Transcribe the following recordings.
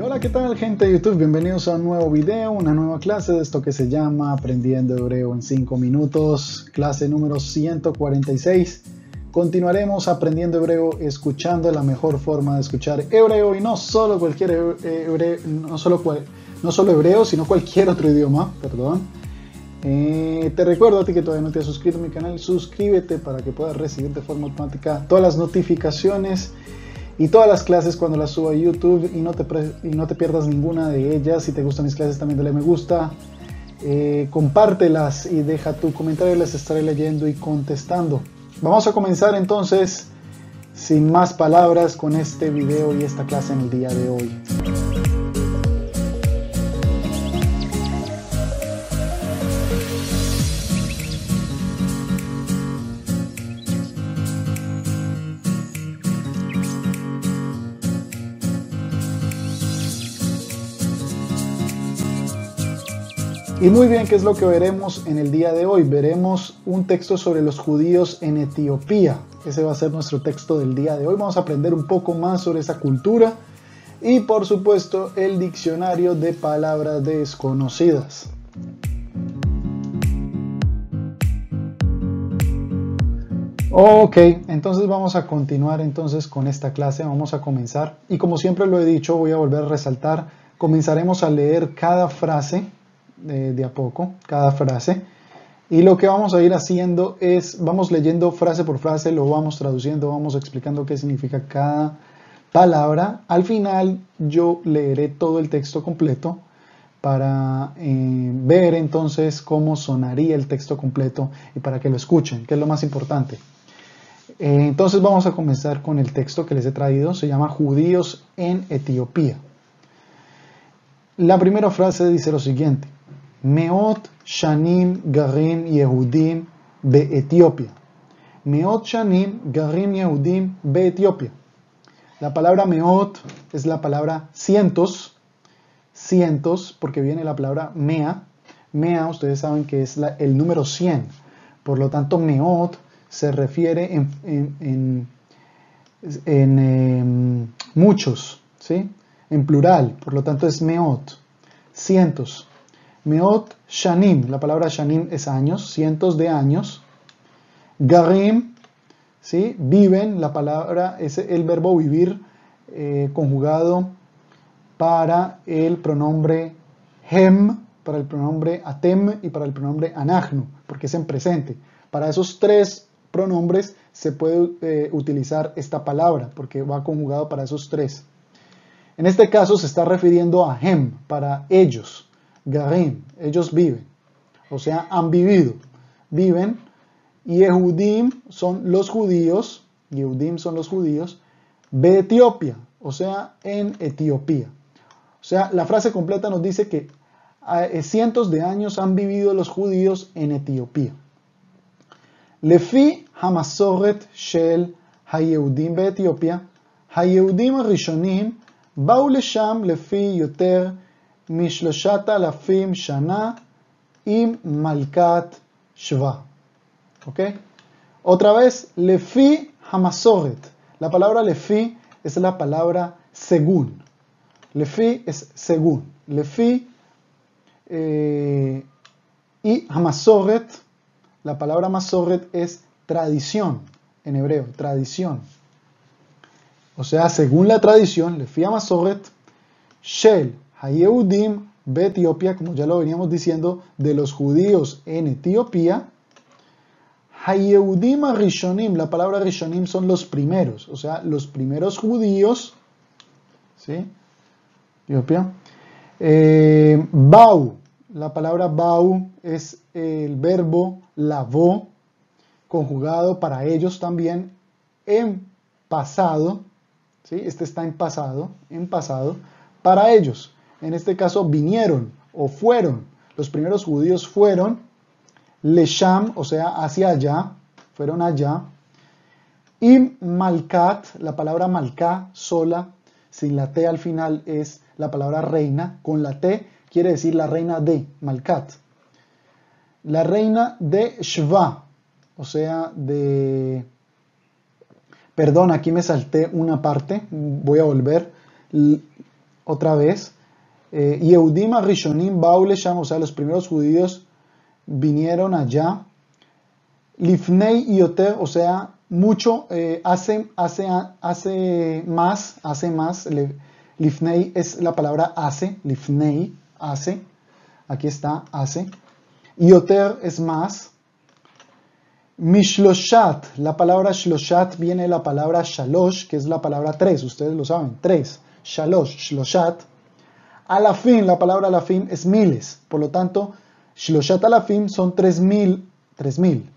hola, ¿qué tal gente de YouTube? Bienvenidos a un nuevo video, una nueva clase de esto que se llama Aprendiendo Hebreo en 5 minutos, clase número 146. Continuaremos aprendiendo hebreo escuchando la mejor forma de escuchar hebreo y no solo cualquier eh, hebreo, no solo, cual, no solo hebreo, sino cualquier otro idioma, perdón. Eh, te recuerdo a ti que todavía no te has suscrito a mi canal, suscríbete para que puedas recibir de forma automática todas las notificaciones y todas las clases cuando las subo a YouTube y no te, no te pierdas ninguna de ellas. Si te gustan mis clases también dale me gusta, eh, compártelas y deja tu comentario, les estaré leyendo y contestando. Vamos a comenzar entonces, sin más palabras, con este video y esta clase en el día de hoy. Y muy bien, ¿qué es lo que veremos en el día de hoy? Veremos un texto sobre los judíos en Etiopía. Ese va a ser nuestro texto del día de hoy. Vamos a aprender un poco más sobre esa cultura. Y por supuesto, el diccionario de palabras desconocidas. Ok, entonces vamos a continuar entonces con esta clase, vamos a comenzar. Y como siempre lo he dicho, voy a volver a resaltar, comenzaremos a leer cada frase eh, de a poco, cada frase. Y lo que vamos a ir haciendo es, vamos leyendo frase por frase, lo vamos traduciendo, vamos explicando qué significa cada palabra. Al final yo leeré todo el texto completo para eh, ver entonces cómo sonaría el texto completo y para que lo escuchen, que es lo más importante. Eh, entonces vamos a comenzar con el texto que les he traído, se llama Judíos en Etiopía. La primera frase dice lo siguiente. Meot, Shanim, garim Yehudim de Etiopía Meot, Shanim, garim Yehudim de Etiopía La palabra meot es la palabra cientos, cientos, porque viene la palabra mea. Mea, ustedes saben que es el número 100. Por lo tanto, meot se refiere en, em, muchos, ¿sí? En plural, por lo tanto es meot, cientos. Meot Shanim, la palabra Shanim es años, cientos de años. Garim, ¿sí? viven, la palabra es el verbo vivir eh, conjugado para el pronombre hem, para el pronombre atem y para el pronombre anagnu, porque es en presente. Para esos tres pronombres se puede eh, utilizar esta palabra, porque va conjugado para esos tres. En este caso se está refiriendo a hem, para ellos. Garim, ellos viven, o sea, han vivido, viven. y Yehudim son los judíos, Yehudim son los judíos, de Etiopía, o sea, en Etiopía. O sea, la frase completa nos dice que eh, eh, cientos de años han vivido los judíos en Etiopía. Lefi Hamasoret Shel Hayeudim de Etiopía, Hayeudim Rishonim, Baulesham Lefi Yoter Mishloshata lafim shana im malkat shva ¿Ok? Otra vez, lefi hamasoret. La palabra lefi es la palabra según. Lefi es según. Lefi y hamasoret, la palabra masoret es tradición en hebreo, tradición. O sea, según la tradición, lefi hamasoret, shel Hayeudim de Etiopía, como ya lo veníamos diciendo, de los judíos en Etiopía. Hayeudim Rishonim, la palabra Rishonim son los primeros, o sea, los primeros judíos, ¿sí? Etiopía. Eh, bau, la palabra bau es el verbo lavó, conjugado para ellos también en pasado, ¿sí? Este está en pasado, en pasado, para ellos en este caso vinieron o fueron, los primeros judíos fueron Lesham, o sea, hacia allá, fueron allá, y Malkat, la palabra malkat sola, sin la T al final es la palabra reina, con la T quiere decir la reina de Malkat, la reina de Shva, o sea, de... Perdón, aquí me salté una parte, voy a volver otra vez. Eh, Yehudim Rishonim Baulesham, o sea, los primeros judíos vinieron allá. Lifnei Yoter, o sea, mucho, eh, hace, hace, más, hace más. Lifnei es la palabra hace, Lifnei, hace. Aquí está, hace. Yoter es más. Mishloshat, la palabra shloshat viene de la palabra shalosh, que es la palabra tres, ustedes lo saben, tres. Shalosh, shloshat, Alafim, la palabra alafim es miles. Por lo tanto, Shloshat alafim son 3000, 3000.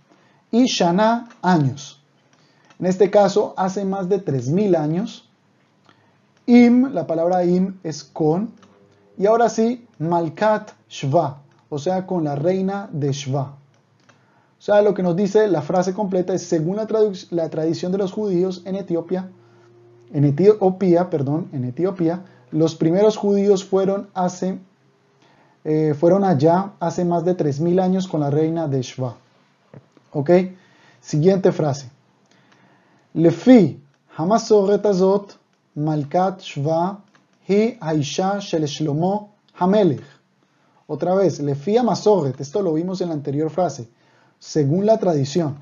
Y Shana, años. En este caso, hace más de 3000 años. Im, la palabra im es con. Y ahora sí, Malkat Shva, o sea, con la reina de Shva. O sea, lo que nos dice la frase completa es, según la, la tradición de los judíos en Etiopía, en Etiopía, perdón, en Etiopía, los primeros judíos fueron, hace, eh, fueron allá hace más de 3.000 años con la reina de Shva. ¿Ok? Siguiente frase. Lefi Hamasoret Azot Malkat Shva Hi Aisha Shel Shlomo Hamelech. Otra vez, Lefi Hamasoret, esto lo vimos en la anterior frase, según la tradición.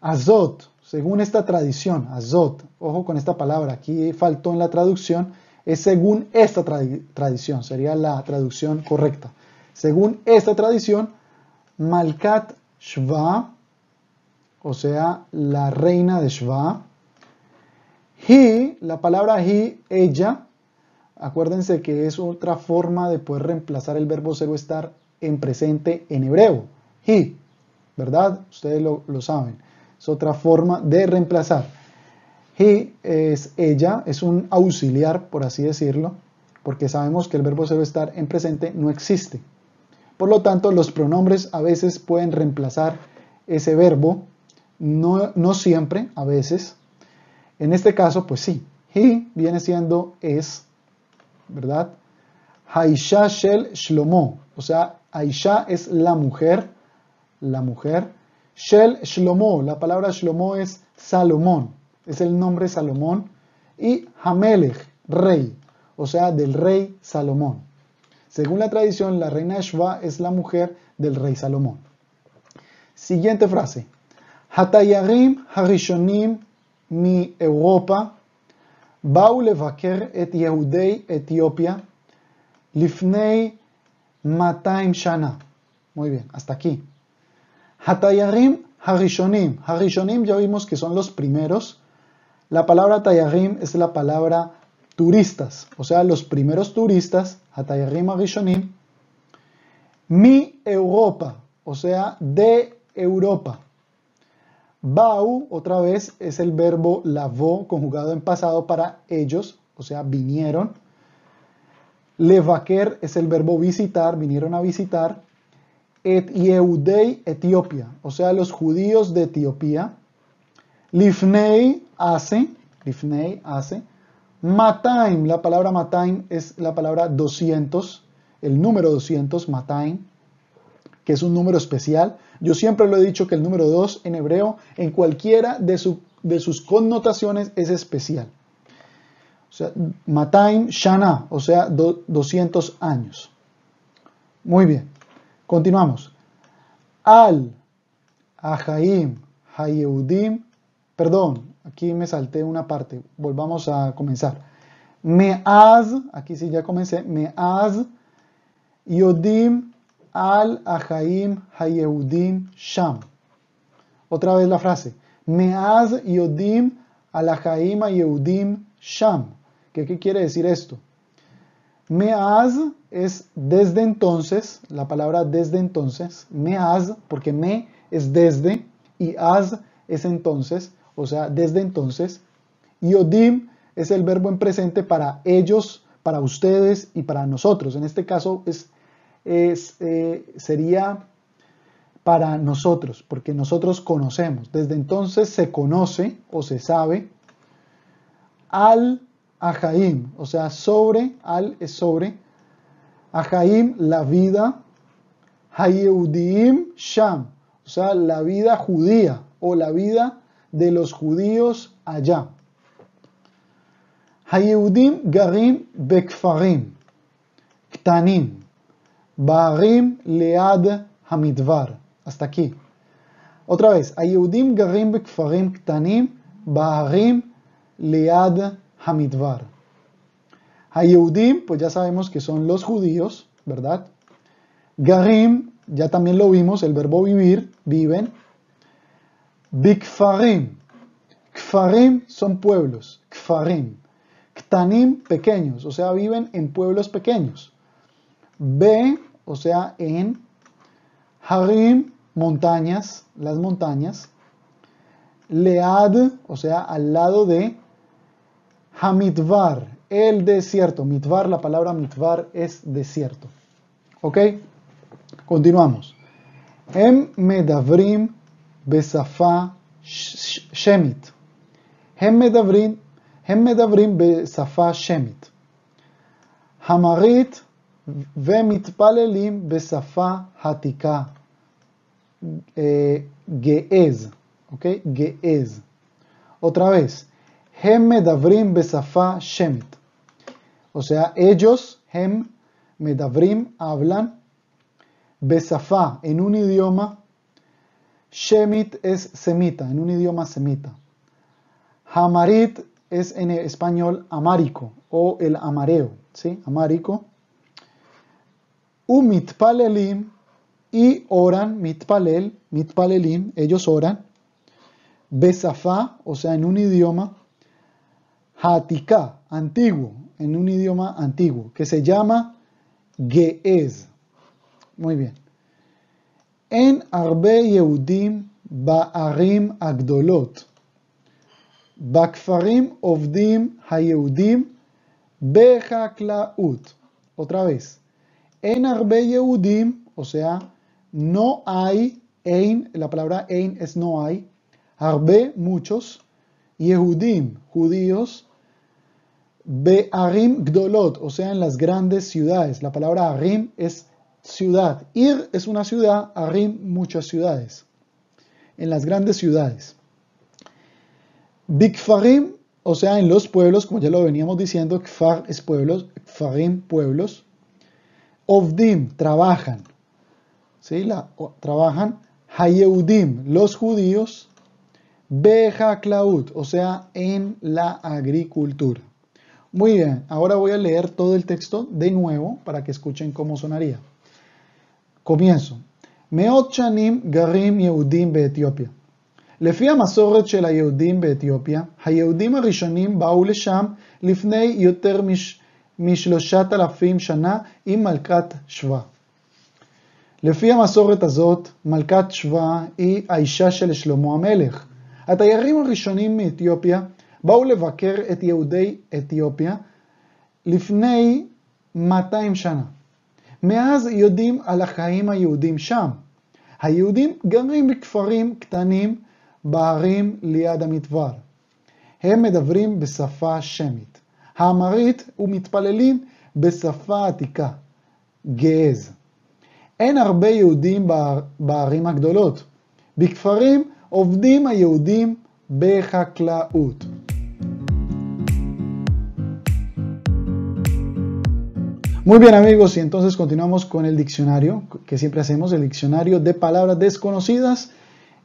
Azot, según esta tradición, Azot, ojo con esta palabra, aquí faltó en la traducción, es según esta tradición, sería la traducción correcta. Según esta tradición, Malkat Shva, o sea, la reina de Shva, Hi, la palabra hi, ella, acuérdense que es otra forma de poder reemplazar el verbo ser o estar en presente en hebreo. Hi, ¿verdad? Ustedes lo saben. Es otra forma de reemplazar. He es ella, es un auxiliar, por así decirlo, porque sabemos que el verbo ser estar en presente no existe. Por lo tanto, los pronombres a veces pueden reemplazar ese verbo, no, siempre, a veces. En este caso, pues sí, he viene siendo es, ¿verdad? Aisha Shel Shlomo, o sea, Aisha es la mujer, la mujer. Shel Shlomo, la palabra Shlomo es Salomón es el nombre Salomón, y Hamelech, rey, o sea, del rey Salomón. Según la tradición, la reina Eshba es la mujer del rey Salomón. Siguiente frase. Hatayarim harishonim mi Europa Bau levaker et Yehudei Etiopia Lifnei 200 Shana Muy bien, hasta aquí. Hatayarim Harishonim Harishonim ya vimos que son los primeros, la palabra Tayahim es la palabra turistas, o sea, los primeros turistas, Hatayahim Arishonim, mi Europa, o sea, de Europa. Bau, otra vez, es el verbo lavó conjugado en pasado para ellos, o sea, vinieron. Levaquer es el verbo visitar, vinieron a visitar. Et Eudei, Etiopía, o sea, los judíos de Etiopía. Lifnei hace, Lifnei hace, Mataim, la palabra Mataim es la palabra 200, el número 200, Mataim, que es un número especial. Yo siempre lo he dicho que el número 2 en hebreo, en cualquiera de, de sus connotaciones, es especial. O sea, Mataim Shana, o sea, 200 años. Muy bien, continuamos. Al, ahaim Hayeudim, Perdón, aquí me salté una parte. Volvamos a comenzar. Me has, aquí sí ya comencé, me has yodim al ajaim hayeudim sham. Otra vez la frase. Me has yodim al ajaim hayeudim sham. ¿Qué, quiere decir esto? Me has es desde entonces, la palabra desde entonces, Me has, porque me es desde y az es entonces o sea, desde entonces. Yodim es el verbo en presente para ellos, para ustedes y para nosotros. En este caso es, eh, sería para nosotros, porque nosotros conocemos. Desde entonces se conoce o se sabe al Ajaim, o sea, sobre, al es sobre, Ajaim, la vida, Hayeudim, Sham, o sea, la vida judía o la vida de los judíos allá. Hayudim garim bekfarim, ktanim, barim lead hamidvar. Hasta aquí. Otra vez. Hayudim garim bekfarim ktanim, barim lead hamidvar. Hayudim, pues ya sabemos que son los judíos, ¿verdad? Garim, ya también lo vimos, el verbo vivir, viven. Bikfarim. Kfarim son pueblos. Kfarim. Ktanim, pequeños. O sea, viven en pueblos pequeños. Be, o sea, en Harim, montañas, las montañas. Lead, o sea, al lado de Hamidvar, el desierto. Mitvar, la palabra mitvar es desierto. ¿Ok? Continuamos. Em medavrim בשפה שמית. הם מדברים, הם מדברים בשפה שמית. המרית ומתפללים בשפה עתיקה. אה, גאז, אוקיי? גאז. Otra vez, הם מדברים בשפה שמית. או שאה, אג'וס, הם, מדברים, אבלן, בשפה, אינון אידיומה. Shemit es semita, en un idioma semita. Hamarit es en español amárico o el amareo, ¿sí? Amárico. Umitpalelim y oran, mitpalel, mitpalelim, ellos oran. Besafá, o sea, en un idioma. Hatika, antiguo, en un idioma antiguo, que se llama Geez. Muy bien. En Arbe Yehudim Ba'arim Agdolot. Bakfarim עובדים Hayehudim בחקלאות. Otra vez. En Arbe Yehudim, o sea, no hay, Ein. la palabra ein es no hay, Arbe, muchos, Yehudim, judíos, Be'arim Gdolot, o sea, en las grandes ciudades. La palabra Arim es ciudad. Ir es una ciudad, Arim muchas ciudades, en las grandes ciudades. Bikfarim, o sea, en los pueblos, como ya lo veníamos diciendo, Kfar es pueblos, Kfarim pueblos. Ovdim, trabajan. ¿sí? La, trabajan. Hayeudim, los judíos. Beja Claud, o sea, en la agricultura. Muy bien, ahora voy a leer todo el texto de nuevo para que escuchen cómo sonaría. Comienzo. מאות שנים גרים יהודים באתיופיה. לפי המסורת של היהודים באתיופיה, היהודים הראשונים באו לשם לפני יותר מש... משלושת אלפים שנה עם מלכת שבא. לפי המסורת הזאת, מלכת שבא היא האישה של שלמה המלך. התיירים הראשונים מאתיופיה באו לבקר את יהודי אתיופיה לפני 200 שנה. מאז יודעים על החיים היהודים שם. היהודים גרים בכפרים קטנים בערים ליד המדבר. הם מדברים בשפה שמית, האמרית ומתפללים בשפה עתיקה, גאז. אין הרבה יהודים בערים הגדולות. בכפרים עובדים היהודים בחקלאות. Muy bien amigos, y entonces continuamos con el diccionario, que siempre hacemos, el diccionario de palabras desconocidas.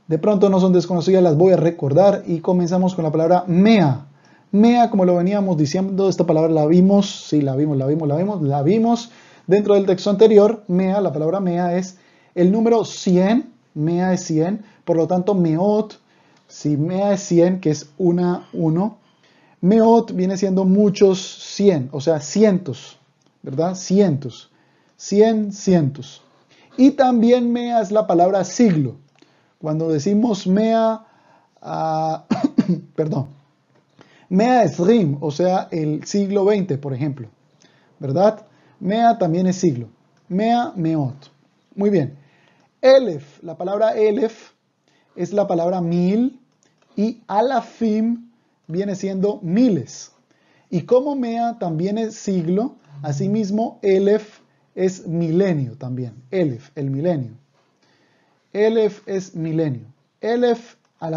De pronto no son desconocidas, las voy a recordar y comenzamos con la palabra mea. Mea, como lo veníamos diciendo, esta palabra la vimos, sí, la vimos, la vimos, la vimos, la vimos dentro del texto anterior. Mea, la palabra mea es el número 100, mea es 100, por lo tanto meot, si mea es 100, que es una, uno, meot viene siendo muchos 100, o sea, cientos, ¿verdad? Cientos, cien, cientos. Y también mea es la palabra siglo. Cuando decimos mea, ah, perdón, mea es rim, o sea, el siglo XX, por ejemplo, ¿verdad? Mea también es siglo. Mea, meot. Muy bien. Elef, la palabra elef es la palabra mil y alafim viene siendo miles. Y como mea también es siglo, Asimismo, Elef es milenio también. Elef, el milenio. Elef es milenio. Elef a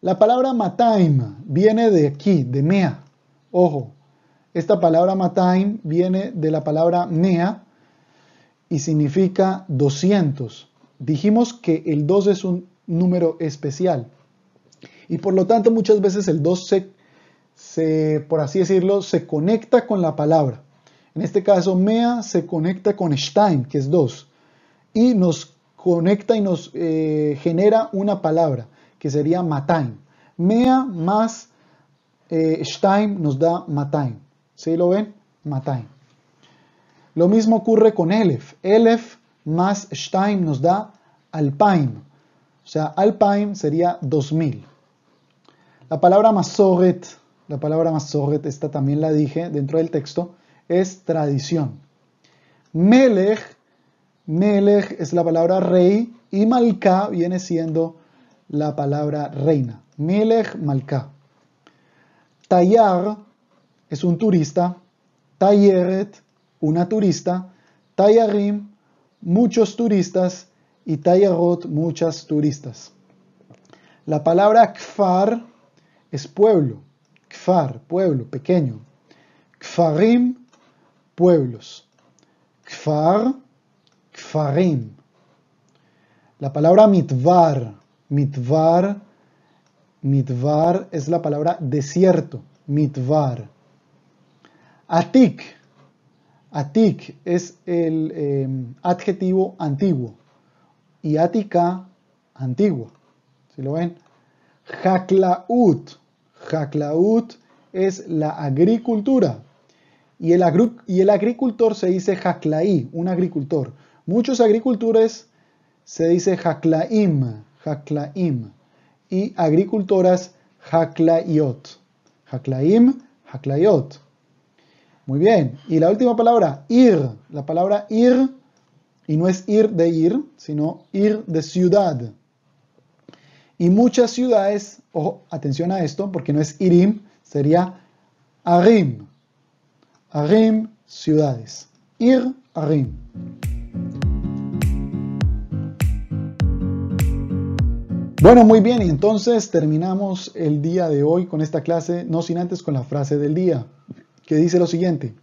La palabra mataim viene de aquí, de mea. Ojo, esta palabra mataim viene de la palabra mea y significa 200. Dijimos que el 2 es un número especial y por lo tanto muchas veces el 2 se se, por así decirlo, se conecta con la palabra. En este caso, mea se conecta con stein, que es dos, y nos conecta y nos eh, genera una palabra, que sería matain. Mea más eh, stein nos da matain. ¿Sí lo ven? Matain. Lo mismo ocurre con elef. Elef más stein nos da alpaim. O sea, alpaim sería 2000. La palabra masoret la palabra masoret esta también la dije dentro del texto, es tradición. Melech, melech es la palabra rey y malka viene siendo la palabra reina. Melech, malka. Tayar es un turista, Tayeret, una turista, Tayarim, muchos turistas y Tayarot, muchas turistas. La palabra kfar es pueblo. Kfar, pueblo, pequeño. Kfarim, pueblos. Kfar, Kfarim. La palabra mitvar, mitvar, mitvar es la palabra desierto, mitvar. Atik, atik es el em, adjetivo antiguo y atika antigua. si lo ven? Haklaut, Haklaut es la agricultura. Y el, agricultor se dice Haklaí, un agricultor. Muchos agricultores se dice haklaím, Y agricultoras haklayot. haklaím, haklayot. Muy bien. Y la última palabra, ir. La palabra ir, y no es ir de ir, sino ir de ciudad. Y muchas ciudades, ojo, atención a esto, porque no es Irim, sería Arim. Arim, ciudades. Ir, Arim. Bueno, muy bien, y entonces terminamos el día de hoy con esta clase, no sin antes con la frase del día, que dice lo siguiente.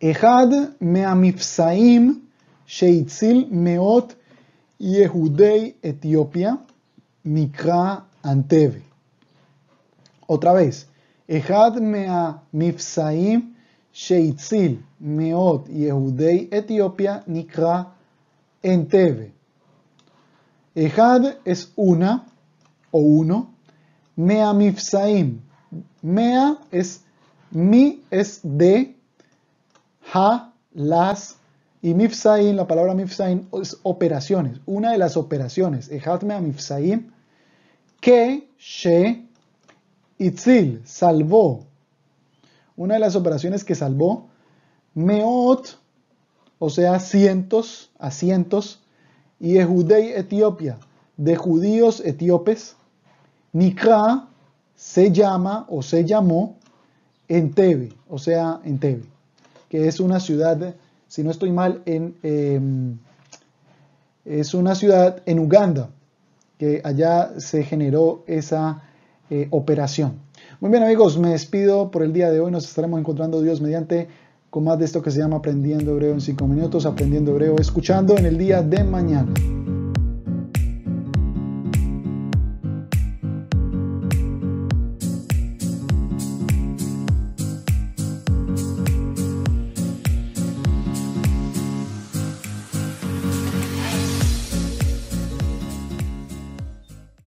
Ejad meamifsaim sheitzil meot Yehudei Etiopía Mikra Anteve. Otra vez. Ejad mea mifsaim sheitzil meot yehudei etiopia nikra enteve. Ejad es una o uno. Mea mifsaim. Mea es mi es de ha las y mifsaim. La palabra mifsaim es operaciones. Una de las operaciones. Ejad mea mifsaim que she itzil salvó. Una de las operaciones que salvó meot, o sea, cientos a cientos, y Ejudei Etiopía, de judíos etíopes, Nikra se llama o se llamó Entebbe, o sea, Entebbe, que es una ciudad, si no estoy mal, en, em, es una ciudad en Uganda, que allá se generó esa eh, operación. Muy bien amigos, me despido por el día de hoy. Nos estaremos encontrando Dios mediante con más de esto que se llama Aprendiendo Hebreo en 5 minutos, Aprendiendo Hebreo, escuchando en el día de mañana.